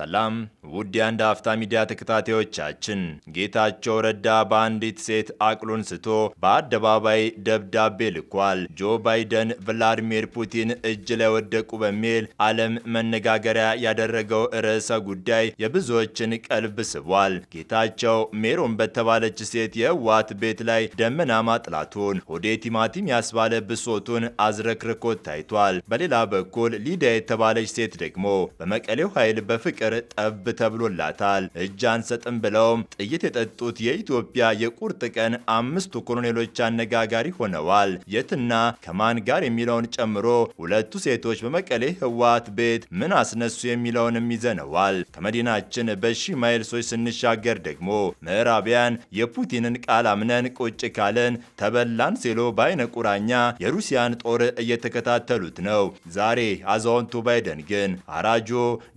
ሰላም ውድ የአንድ አፍታ ሚዲያ ተከታታዮቻችን፣ ጌታቸው ረዳ በአንዲት ሴት አቅሉን ስቶ በአደባባይ ደብዳቤ ልኳል። ጆ ባይደን ቭላዲሚር ፑቲን እጅ ላይ ወደቁ በሚል ዓለም መነጋገሪያ ያደረገው ርዕሰ ጉዳይ የብዙዎችን ቀልብ ስቧል። ጌታቸው ሜሮን በተባለች ሴት የህወሓት ቤት ላይ ደመና ማጥላቱን ወደ ቲማቲም ያስባለ ብሶቱን አዝረክርኮት ታይቷል። በሌላ በኩል ሊዲያ የተባለች ሴት ደግሞ በመቀሌው ኃይል በፍቅር ሀገር ጠብ ተብሎላታል። እጅ አንሰጥም ብለውም ጥይት የጠጡት የኢትዮጵያ የቁርጥ ቀን አምስቱ ኮሎኔሎች አነጋጋሪ ሆነዋል። የትና ከማን ጋር የሚለውን ጨምሮ ሁለቱ ሴቶች በመቀሌ ህወሓት ቤት ምን አስነሱ የሚለውንም ይዘነዋል። ከመዲናችን በሺህ ማይልሶች ስንሻገር ደግሞ ምዕራቢያን የፑቲንን ቃል አምነን ቁጭ ካለን ተበላን ሲሉ በአይነ ቁራኛ የሩሲያን ጦር እየተከታተሉት ነው። ዛሬ አዛውንቱ ባይደን ግን አራጆ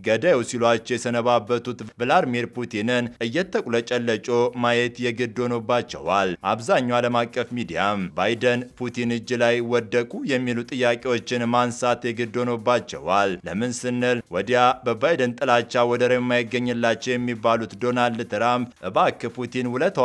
ገዳዩ ሲሏቸው ሲያደርጓቸው የሰነባበቱት ቭላድሚር ፑቲንን እየተቁለጨለጮ ማየት የግድ ሆኖባቸዋል። አብዛኛው ዓለም አቀፍ ሚዲያም ባይደን ፑቲን እጅ ላይ ወደቁ የሚሉ ጥያቄዎችን ማንሳት የግድ ሆኖባቸዋል። ለምን ስንል ወዲያ በባይደን ጥላቻ ወደር የማይገኝላቸው የሚባሉት ዶናልድ ትራምፕ እባክ ፑቲን ውለታው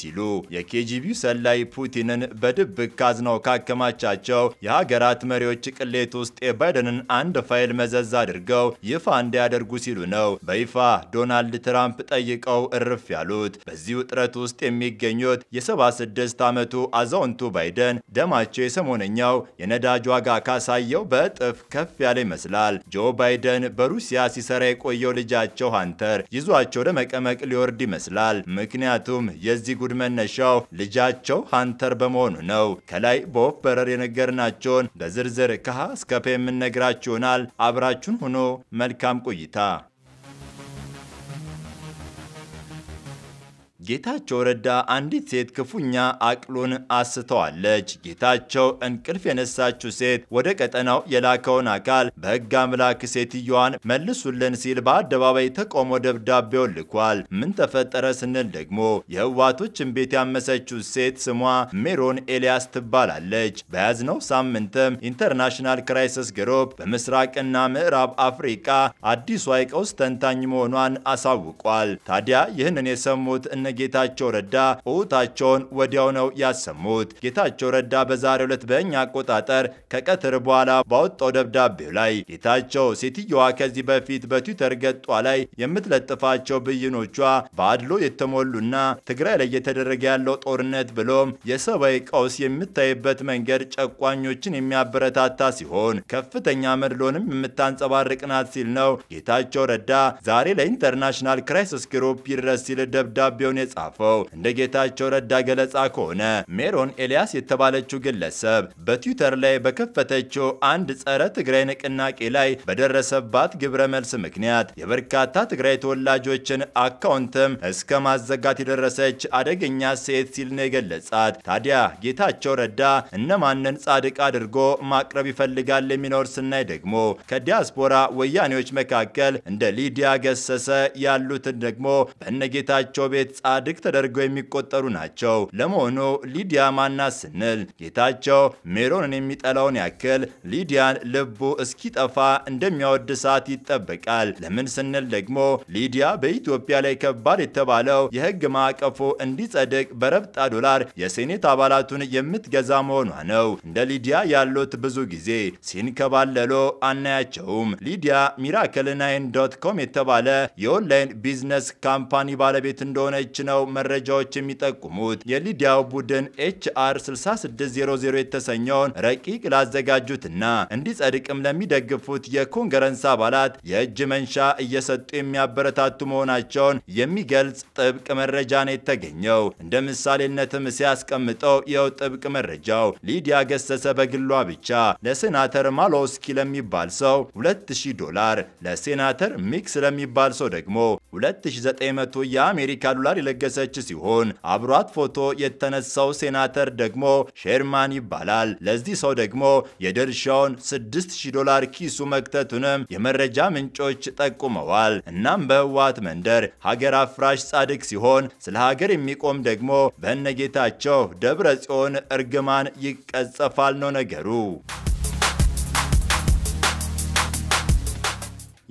ሲሉ የኬጂቢው ሰላይ ፑቲንን በድብቅ ካዝናው ካከማቻቸው የሀገራት መሪዎች ቅሌት ውስጥ የባይደንን አንድ ፋይል መዘዝ አድርገው ይፋ እንዲያደርጉ ሲሉ ነው በይፋ ዶናልድ ትራምፕ ጠይቀው እርፍ ያሉት። በዚህ ውጥረት ውስጥ የሚገኙት የ76 ዓመቱ አዛውንቱ ባይደን ደማቸው የሰሞነኛው የነዳጅ ዋጋ ካሳየው በእጥፍ ከፍ ያለ ይመስላል። ጆ ባይደን በሩሲያ ሲሰራ የቆየው ልጃቸው ሀንተር ይዟቸው ለመቀመቅ ሊወርድ ይመስላል። ምክንያቱም የዚህ ጉድ መነሻው ልጃቸው ሀንተር በመሆኑ ነው። ከላይ በወፍ በረር የነገርናቸውን በዝርዝር ከሀ እስከ ፐ የምንነግራችሁናል። አብራችሁን ሆኖ መልካም ቆይታ ጌታቸው ረዳ አንዲት ሴት ክፉኛ አቅሉን አስተዋለች። ጌታቸው እንቅልፍ የነሳችው ሴት ወደ ቀጠናው የላከውን አካል በሕግ አምላክ ሴትየዋን መልሱልን ሲል በአደባባይ ተቃውሞ ደብዳቤውን ልኳል። ምን ተፈጠረ ስንል ደግሞ የህዋቶችን ቤት ያመሰችው ሴት ስሟ ሜሮን ኤልያስ ትባላለች። በያዝነው ሳምንትም ኢንተርናሽናል ክራይሲስ ግሩፕ በምስራቅና ምዕራብ አፍሪካ አዲሷ የቀውስ ተንታኝ መሆኗን አሳውቋል። ታዲያ ይህንን የሰሙት እነ ጌታቸው ረዳ ጩኸታቸውን ወዲያው ነው ያሰሙት። ጌታቸው ረዳ በዛሬው ዕለት በእኛ አቆጣጠር ከቀትር በኋላ ባወጣው ደብዳቤው ላይ ጌታቸው ሴትየዋ ከዚህ በፊት በትዊተር ገጧ ላይ የምትለጥፋቸው ብይኖቿ በአድሎ የተሞሉና ትግራይ ላይ እየተደረገ ያለው ጦርነት ብሎም የሰብአዊ ቀውስ የምታይበት መንገድ ጨቋኞችን የሚያበረታታ ሲሆን ከፍተኛ መድሎንም የምታንጸባርቅ ናት ሲል ነው ጌታቸው ረዳ ዛሬ ለኢንተርናሽናል ክራይሲስ ግሩፕ ይድረስ ሲል ደብዳቤውን የጻፈው። እንደ ጌታቸው ረዳ ገለጻ ከሆነ ሜሮን ኤልያስ የተባለችው ግለሰብ በትዊተር ላይ በከፈተችው አንድ ጸረ ትግራይ ንቅናቄ ላይ በደረሰባት ግብረ መልስ ምክንያት የበርካታ ትግራይ ተወላጆችን አካውንትም እስከ ማዘጋት የደረሰች አደገኛ ሴት ሲል ነው የገለጻት። ታዲያ ጌታቸው ረዳ እነማንን ጻድቅ አድርጎ ማቅረብ ይፈልጋል? የሚኖር ስናይ ደግሞ ከዲያስፖራ ወያኔዎች መካከል እንደ ሊዲያ ገሰሰ ያሉትን ደግሞ በነጌታቸው ቤት ጻድቅ ተደርገው የሚቆጠሩ ናቸው። ለመሆኑ ሊዲያ ማናት ስንል ጌታቸው ሜሮንን የሚጠላውን ያክል ሊዲያን ልቡ እስኪጠፋ እንደሚያወድ ሰዓት ይጠበቃል። ለምን ስንል ደግሞ ሊዲያ በኢትዮጵያ ላይ ከባድ የተባለው የህግ ማዕቀፉ እንዲጸድቅ በረብጣ ዶላር የሴኔት አባላቱን የምትገዛ መሆኗ ነው። እንደ ሊዲያ ያሉት ብዙ ጊዜ ሲንከባለሎ አናያቸውም። ሊዲያ ሚራክል ናይን ዶት ኮም የተባለ የኦንላይን ቢዝነስ ካምፓኒ ባለቤት እንደሆነች ነው መረጃዎች የሚጠቁሙት። የሊዲያው ቡድን ኤችአር 6600 የተሰኘውን ረቂቅ ላዘጋጁትና እንዲጸድቅም ለሚደግፉት የኮንግረስ አባላት የእጅ መንሻ እየሰጡ የሚያበረታቱ መሆናቸውን የሚገልጽ ጥብቅ መረጃ ነው የተገኘው። እንደ ምሳሌነትም ሲያስቀምጠው ይኸው ጥብቅ መረጃው ሊዲያ ገሰሰ በግሏ ብቻ ለሴናተር ማሎስኪ ለሚባል ሰው 2000 ዶላር፣ ለሴናተር ሚክስ ለሚባል ሰው ደግሞ 2900 የአሜሪካ ዶላር የለገሰች ሲሆን አብሯት ፎቶ የተነሳው ሴናተር ደግሞ ሼርማን ይባላል። ለዚህ ሰው ደግሞ የድርሻውን 6000 ዶላር ኪሱ መክተቱንም የመረጃ ምንጮች ጠቁመዋል። እናም በህወሓት መንደር ሀገር አፍራሽ ጻድቅ ሲሆን ስለ ሀገር የሚቆም ደግሞ በእነጌታቸው ደብረ ጽዮን እርግማን ይቀጸፋል ነው ነገሩ።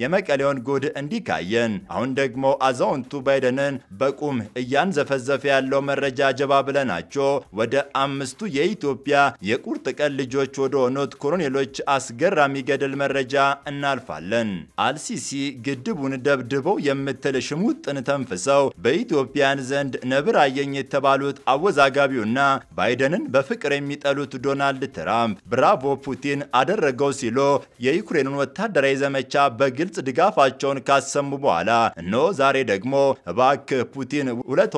የመቀሌውን ጉድ እንዲካየን አሁን ደግሞ አዛውንቱ ባይደንን በቁም እያንዘፈዘፈ ያለው መረጃ ጀባ ብለናቸው ወደ አምስቱ የኢትዮጵያ የቁርጥ ቀን ልጆች ወደ ሆኑት ኮሎኔሎች አስገራሚ ገደል መረጃ እናልፋለን። አልሲሲ ግድቡን ደብድበው የምትል ሽሙጥን ተንፍሰው በኢትዮጵያን ዘንድ ነብር አየኝ የተባሉት አወዛጋቢውና ባይደንን በፍቅር የሚጠሉት ዶናልድ ትራምፕ ብራቮ ፑቲን አደረገው ሲሉ የዩክሬኑን ወታደራዊ ዘመቻ በግል በግልጽ ድጋፋቸውን ካሰሙ በኋላ እነሆ ዛሬ ደግሞ እባክህ ፑቲን ውለታ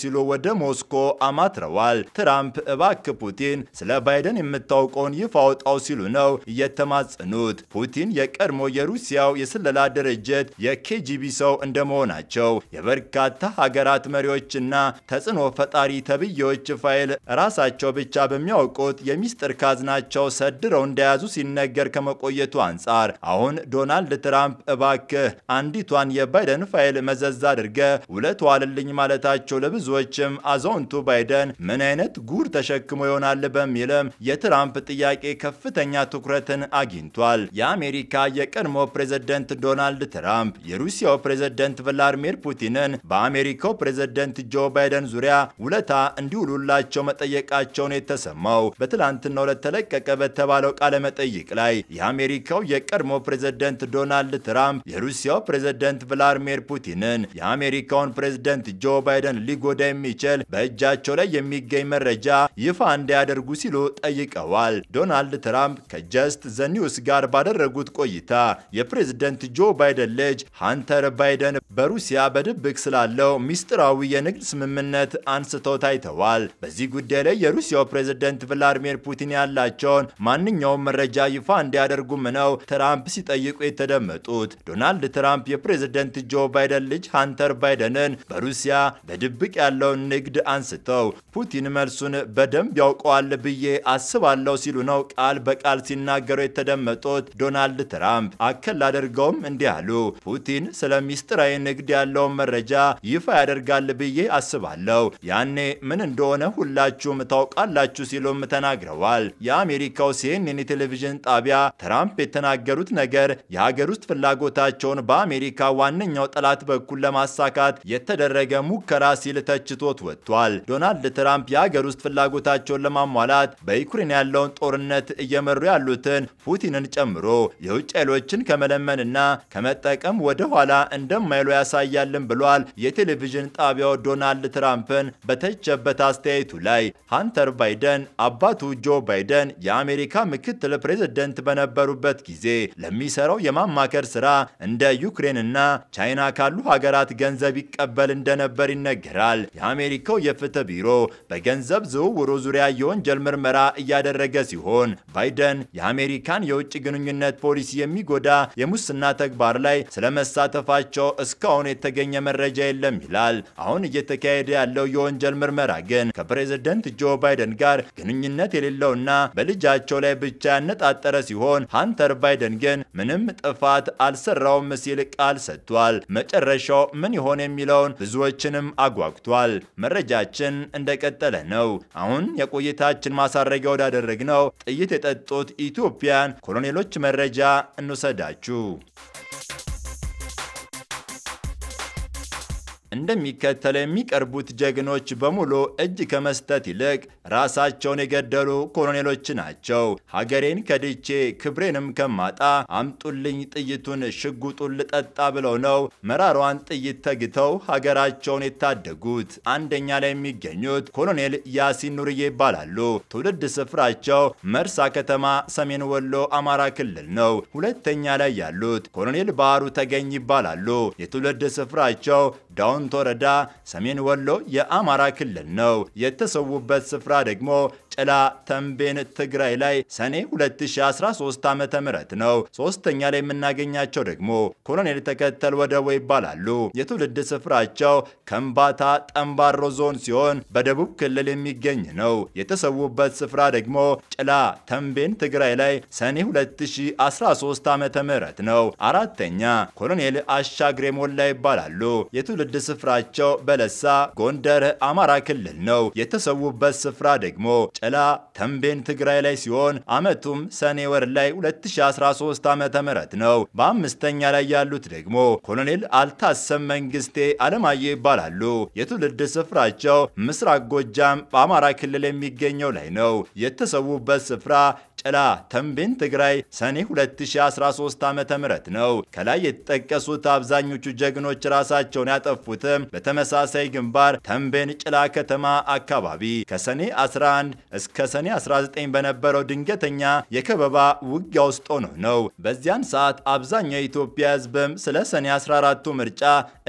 ሲሉ ወደ ሞስኮ አማትረዋል። ትራምፕ እባክህ ፑቲን ስለ ባይደን የምታውቀውን ይፋ አውጣው ሲሉ ነው እየተማጸኑት። ፑቲን የቀድሞ የሩሲያው የስለላ ድርጅት የኬጂቢ ሰው እንደመሆናቸው የበርካታ ሀገራት መሪዎችና ተጽዕኖ ፈጣሪ ተብዬዎች ፋይል ራሳቸው ብቻ በሚያውቁት የሚስጥር ካዝናቸው ሰድረው እንደያዙ ሲነገር ከመቆየቱ አንጻር አሁን ዶናልድ ትራምፕ ትራምፕ እባክህ አንዲቷን የባይደን ፋይል መዘዝ አድርገህ ውለት ዋልልኝ ማለታቸው ለብዙዎችም አዛውንቱ ባይደን ምን አይነት ጉር ተሸክሞ ይሆናል በሚልም የትራምፕ ጥያቄ ከፍተኛ ትኩረትን አግኝቷል። የአሜሪካ የቀድሞ ፕሬዝደንት ዶናልድ ትራምፕ የሩሲያው ፕሬዝደንት ቭላድሚር ፑቲንን በአሜሪካው ፕሬዝደንት ጆ ባይደን ዙሪያ ውለታ እንዲውሉላቸው መጠየቃቸውን የተሰማው በትላንትናው ዕለት ተለቀቀ በተባለው ቃለ መጠይቅ ላይ የአሜሪካው የቀድሞ ፕሬዝደንት ዶናልድ ዶናልድ ትራምፕ የሩሲያው ፕሬዝደንት ቭላድሚር ፑቲንን የአሜሪካውን ፕሬዝደንት ጆ ባይደን ሊጎዳ የሚችል በእጃቸው ላይ የሚገኝ መረጃ ይፋ እንዲያደርጉ ሲሉ ጠይቀዋል። ዶናልድ ትራምፕ ከጀስት ዘ ኒውስ ጋር ባደረጉት ቆይታ የፕሬዝደንት ጆ ባይደን ልጅ ሃንተር ባይደን በሩሲያ በድብቅ ስላለው ሚስጥራዊ የንግድ ስምምነት አንስተው ታይተዋል። በዚህ ጉዳይ ላይ የሩሲያው ፕሬዝደንት ቭላድሚር ፑቲን ያላቸውን ማንኛውም መረጃ ይፋ እንዲያደርጉም ነው ትራምፕ ሲጠይቁ የተደመጡ ያስቀመጡት። ዶናልድ ትራምፕ የፕሬዝደንት ጆ ባይደን ልጅ ሃንተር ባይደንን በሩሲያ በድብቅ ያለውን ንግድ አንስተው ፑቲን መልሱን በደንብ ያውቀዋል ብዬ አስባለሁ ሲሉ ነው ቃል በቃል ሲናገሩ የተደመጡት። ዶናልድ ትራምፕ አከል አድርገውም እንዲህ አሉ። ፑቲን ስለ ሚስጥራዊ ንግድ ያለውን መረጃ ይፋ ያደርጋል ብዬ አስባለሁ። ያኔ ምን እንደሆነ ሁላችሁም ታውቃላችሁ ሲሉም ተናግረዋል። የአሜሪካው ሲኤንኤን ቴሌቪዥን ጣቢያ ትራምፕ የተናገሩት ነገር የሀገር ውስጥ መንግስት ፍላጎታቸውን በአሜሪካ ዋነኛው ጠላት በኩል ለማሳካት የተደረገ ሙከራ ሲል ተችቶት ወጥቷል። ዶናልድ ትራምፕ የአገር ውስጥ ፍላጎታቸውን ለማሟላት በዩክሬን ያለውን ጦርነት እየመሩ ያሉትን ፑቲንን ጨምሮ የውጭ ኃይሎችን ከመለመንና ከመጠቀም ወደ ኋላ እንደማይሉ ያሳያልን ብሏል። የቴሌቪዥን ጣቢያው ዶናልድ ትራምፕን በተቸበት አስተያየቱ ላይ ሀንተር ባይደን አባቱ ጆ ባይደን የአሜሪካ ምክትል ፕሬዝደንት በነበሩበት ጊዜ ለሚሰራው የማማ የማማከር ስራ እንደ ዩክሬንና ቻይና ካሉ ሀገራት ገንዘብ ይቀበል እንደነበር ይነገራል። የአሜሪካው የፍትህ ቢሮ በገንዘብ ዝውውሩ ዙሪያ የወንጀል ምርመራ እያደረገ ሲሆን ባይደን የአሜሪካን የውጭ ግንኙነት ፖሊሲ የሚጎዳ የሙስና ተግባር ላይ ስለመሳተፋቸው እስካሁን የተገኘ መረጃ የለም ይላል። አሁን እየተካሄደ ያለው የወንጀል ምርመራ ግን ከፕሬዝደንት ጆ ባይደን ጋር ግንኙነት የሌለውና በልጃቸው ላይ ብቻ ያነጣጠረ ሲሆን ሀንተር ባይደን ግን ምንም ጥፋት ጥናት አልሰራውም ሲል ቃል ሰጥቷል። መጨረሻው ምን ይሆን የሚለውን ብዙዎችንም አጓግቷል። መረጃችን እንደቀጠለ ነው። አሁን የቆይታችን ማሳረጊያ ወዳደረግነው ጥይት የጠጡት ኢትዮጵያን ኮሎኔሎች መረጃ እንውሰዳችሁ። እንደሚከተል የሚቀርቡት ጀግኖች በሙሉ እጅ ከመስጠት ይልቅ ራሳቸውን የገደሉ ኮሎኔሎች ናቸው። ሀገሬን ከድቼ ክብሬንም ከማጣ አምጡልኝ ጥይቱን ሽጉጡን ልጠጣ ብለው ነው መራሯን ጥይት ተግተው ሀገራቸውን የታደጉት። አንደኛ ላይ የሚገኙት ኮሎኔል ያሲን ኑርዬ ይባላሉ። ትውልድ ስፍራቸው መርሳ ከተማ፣ ሰሜን ወሎ፣ አማራ ክልል ነው። ሁለተኛ ላይ ያሉት ኮሎኔል ባህሩ ተገኝ ይባላሉ። የትውልድ ስፍራቸው ዳውንት ወረዳ ሰሜን ወሎ የአማራ ክልል ነው። የተሰዉበት ስፍራ ደግሞ ጥላ ተንቤን ትግራይ ላይ ሰኔ 2013 ዓ ም ነው። ሶስተኛ ላይ የምናገኛቸው ደግሞ ኮሎኔል ተከተል ወደቦ ይባላሉ። የትውልድ ስፍራቸው ከምባታ ጠምባሮ ዞን ሲሆን በደቡብ ክልል የሚገኝ ነው። የተሰዉበት ስፍራ ደግሞ ጭላ ተንቤን ትግራይ ላይ ሰኔ 2013 ዓ ም ነው። አራተኛ ኮሎኔል አሻግሬ ሞላ ይባላሉ። የትውልድ ስፍራቸው በለሳ ጎንደር፣ አማራ ክልል ነው። የተሰዉበት ስፍራ ደግሞ መላ ተንቤን ትግራይ ላይ ሲሆን አመቱም ሰኔ ወር ላይ 2013 ዓመተ ምህረት ነው። በአምስተኛ ላይ ያሉት ደግሞ ኮሎኔል አልታሰብ መንግስቴ አለማየሁ ይባላሉ። የትውልድ ስፍራቸው ምስራቅ ጎጃም በአማራ ክልል የሚገኘው ላይ ነው። የተሰዉበት ስፍራ ጭላ ተንቤን ትግራይ ሰኔ 2013 ዓ ም ነው። ከላይ የተጠቀሱት አብዛኞቹ ጀግኖች ራሳቸውን ያጠፉትም በተመሳሳይ ግንባር ተንቤን ጭላ ከተማ አካባቢ ከሰኔ 11 እስከ ሰኔ 19 በነበረው ድንገተኛ የከበባ ውጊያ ውስጥ ሆኖ ነው። በዚያን ሰዓት አብዛኛው የኢትዮጵያ ህዝብም ስለ ሰኔ 14ቱ ምርጫ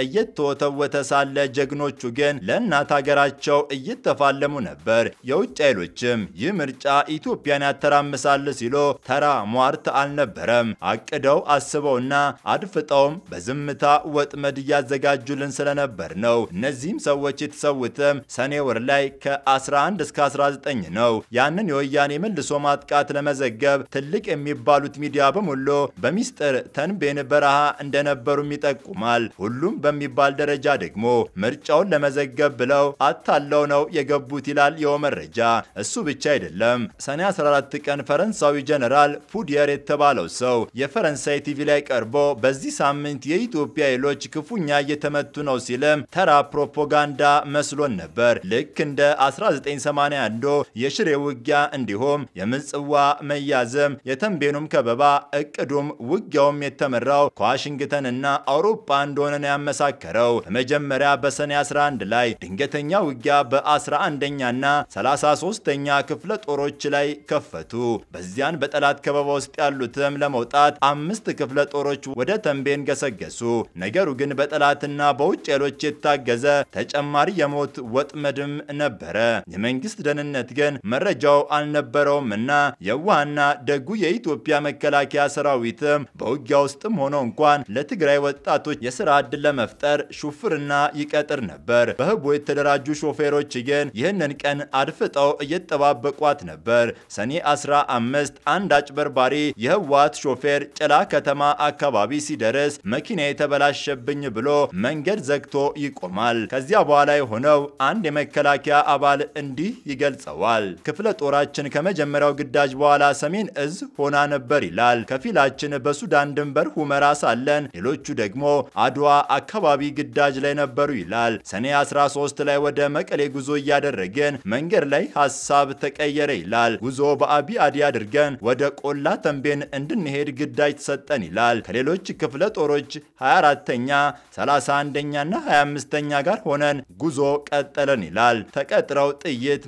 እየተወተወተ ሳለ ጀግኖቹ ግን ለእናት ሀገራቸው እየተፋለሙ ነበር። የውጭ ኃይሎችም ይህ ምርጫ ኢትዮጵያን ያተራምስ ይመለሳል ሲሎ ተራ ሟርት አልነበረም። አቅደው አስበውና አድፍጠውም በዝምታ ወጥመድ እያዘጋጁልን ስለነበር ነው። እነዚህም ሰዎች የተሰውትም ሰኔ ወር ላይ ከ11 እስከ 19 ነው። ያንን የወያኔ መልሶ ማጥቃት ለመዘገብ ትልቅ የሚባሉት ሚዲያ በሙሉ በሚስጥር ተንቤን በረሃ እንደነበሩም ይጠቁማል። ሁሉም በሚባል ደረጃ ደግሞ ምርጫውን ለመዘገብ ብለው አታለው ነው የገቡት ይላል የው መረጃ። እሱ ብቻ አይደለም። ሰኔ 14 ቀን ፈረንሳዊ ጀነራል ፉዲየር የተባለው ሰው የፈረንሳይ ቲቪ ላይ ቀርቦ በዚህ ሳምንት የኢትዮጵያ ኃይሎች ክፉኛ እየተመቱ ነው ሲልም ተራ ፕሮፓጋንዳ መስሎን ነበር። ልክ እንደ 1981 የሽሬ ውጊያ እንዲሁም የምጽዋ መያዝም የተንቤኑም ከበባ እቅዱም ውጊያውም የተመራው ከዋሽንግተንና አውሮፓ እንደሆነ ነው ያመሳከረው። በመጀመሪያ በሰኔ 11 ላይ ድንገተኛ ውጊያ በ11ኛና 33ኛ ክፍለ ጦሮች ላይ ከፈቱ። በዚያን በጠላት ከበባ ውስጥ ያሉትም ለመውጣት አምስት ክፍለ ጦሮች ወደ ተንቤን ገሰገሱ። ነገሩ ግን በጠላትና በውጭ ኃይሎች የታገዘ ተጨማሪ የሞት ወጥመድም ነበረ። የመንግስት ደህንነት ግን መረጃው አልነበረውም እና የዋህና ደጉ የኢትዮጵያ መከላከያ ሰራዊትም በውጊያ ውስጥም ሆኖ እንኳን ለትግራይ ወጣቶች የስራ ዕድል ለመፍጠር ሹፍርና ይቀጥር ነበር። በህቡ የተደራጁ ሾፌሮች ግን ይህንን ቀን አድፍጠው እየተጠባበቋት ነበር። ሰኔ 11 አምስት አንድ አጭበርባሪ የህወሓት ሾፌር ጨላ ከተማ አካባቢ ሲደርስ መኪና የተበላሸብኝ ብሎ መንገድ ዘግቶ ይቆማል። ከዚያ በኋላ የሆነው አንድ የመከላከያ አባል እንዲህ ይገልጸዋል። ክፍለ ጦራችን ከመጀመሪያው ግዳጅ በኋላ ሰሜን እዝ ሆና ነበር ይላል። ከፊላችን በሱዳን ድንበር ሁመራ ሳለን፣ ሌሎቹ ደግሞ አድዋ አካባቢ ግዳጅ ላይ ነበሩ ይላል። ሰኔ 13 ላይ ወደ መቀሌ ጉዞ እያደረግን መንገድ ላይ ሀሳብ ተቀየረ ይላል። ጉዞ በአቢ አዲ አድርገን ወደ ቆላ ተንቤን እንድንሄድ ግዳጅ ተሰጠን ይላል። ከሌሎች ክፍለ ጦሮች 24ተኛ፣ 31ኛና 25ተኛ ጋር ሆነን ጉዞ ቀጠለን ይላል። ተቀጥረው ጥይት፣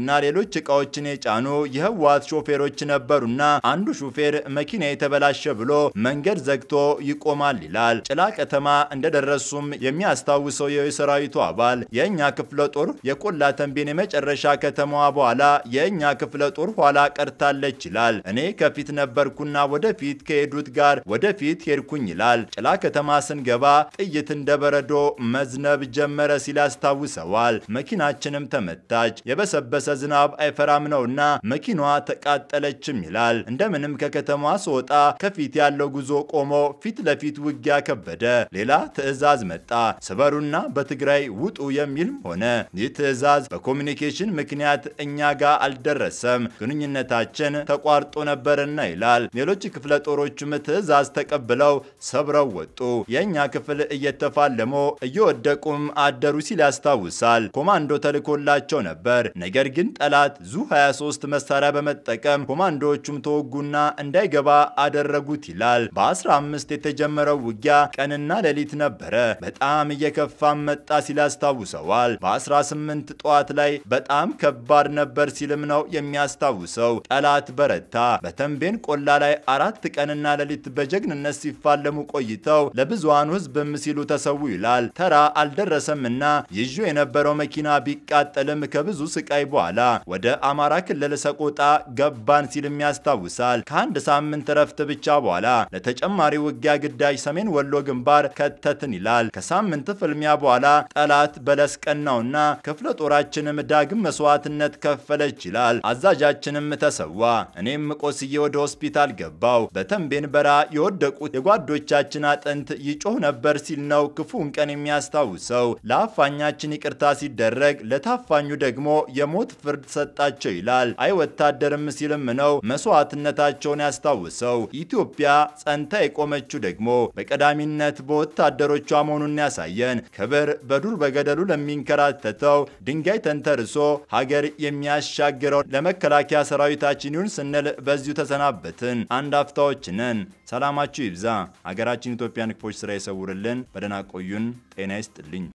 እና ሌሎች እቃዎችን የጫኑ የህወሓት ሾፌሮች ነበሩና አንዱ ሹፌር መኪና የተበላሸ ብሎ መንገድ ዘግቶ ይቆማል ይላል። ጭላ ከተማ እንደደረሱም የሚያስታውሰው የሰራዊቱ አባል የእኛ ክፍለ ጦር የቆላ ተንቤን የመጨረሻ ከተማዋ በኋላ የእኛ ክፍለ ጦር ኋላ ቀርታለች ይላል። እኔ ከፊት ነበርኩና ወደፊት ከሄዱት ጋር ወደፊት ሄድኩኝ ይላል። ጭላ ከተማ ስንገባ ጥይት እንደ በረዶ መዝነብ ጀመረ ሲል አስታውሰዋል። መኪናችንም ተመታች፣ የበሰበሰ ዝናብ አይፈራም ነውና መኪናዋ ተቃጠለችም ይላል። እንደምንም ከከተማ ስወጣ ከፊት ያለው ጉዞ ቆሞ ፊት ለፊት ውጊያ ከበደ። ሌላ ትዕዛዝ መጣ፣ ስበሩና በትግራይ ውጡ የሚልም ሆነ። ይህ ትዕዛዝ በኮሚኒኬሽን ምክንያት እኛ ጋር አልደረሰም። ግንኙነት ግንኙነታችን ተቋርጦ ነበርና ይላል። ሌሎች ክፍለ ጦሮቹም ትዕዛዝ ተቀብለው ሰብረው ወጡ። የእኛ ክፍል እየተፋለሙ እየወደቁም አደሩ ሲል ያስታውሳል። ኮማንዶ ተልኮላቸው ነበር። ነገር ግን ጠላት ዙ 23 መሳሪያ በመጠቀም ኮማንዶዎቹም ተወጉና እንዳይገባ አደረጉት ይላል። በ15 የተጀመረው ውጊያ ቀንና ሌሊት ነበረ። በጣም እየከፋም መጣ ሲል ያስታውሰዋል። በ18 ጠዋት ላይ በጣም ከባድ ነበር ሲልም ነው የሚያስታውሰው። ተደምሰው ጠላት በረታ። በተንቤን ቆላ ላይ አራት ቀንና ሌሊት በጀግንነት ሲፋለሙ ቆይተው ለብዙሃኑ ህዝብም ሲሉ ተሰዉ ይላል። ተራ አልደረሰምና ይዞ የነበረው መኪና ቢቃጠልም ከብዙ ስቃይ በኋላ ወደ አማራ ክልል ሰቆጣ ገባን ሲልም ያስታውሳል። ከአንድ ሳምንት እረፍት ብቻ በኋላ ለተጨማሪ ውጊያ ግዳጅ ሰሜን ወሎ ግንባር ከተትን ይላል። ከሳምንት ፍልሚያ በኋላ ጠላት በለስ ቀናውና ክፍለ ጦራችንም ዳግም መስዋዕትነት ከፈለች ይላል። አዛዣችንም ተሰዋ። እኔም ቆስዬ ወደ ሆስፒታል ገባው። በተንቤን በራ የወደቁት የጓዶቻችን አጥንት ይጮህ ነበር ሲል ነው ክፉን ቀን የሚያስታውሰው። ለአፋኛችን ይቅርታ ሲደረግ ለታፋኙ ደግሞ የሞት ፍርድ ሰጣቸው ይላል። አይ ወታደርም ሲልም ነው መስዋዕትነታቸውን ያስታውሰው። ኢትዮጵያ ጸንታ የቆመችው ደግሞ በቀዳሚነት በወታደሮቿ መሆኑን ያሳየን። ክብር በዱር በገደሉ ለሚንከራተተው ድንጋይ ተንተርሶ ሀገር የሚያሻግረው ለመከላከያ ሰራዊ ዳዊታችን ይሁን ስንል በዚሁ ተሰናበትን። አንድ አፍታዎች ነን። ሰላማችሁ ይብዛ። ሀገራችን ኢትዮጵያ ክፎች ስራ ይሰውርልን። በደህና ቆዩን። ጤና ይስጥልኝ።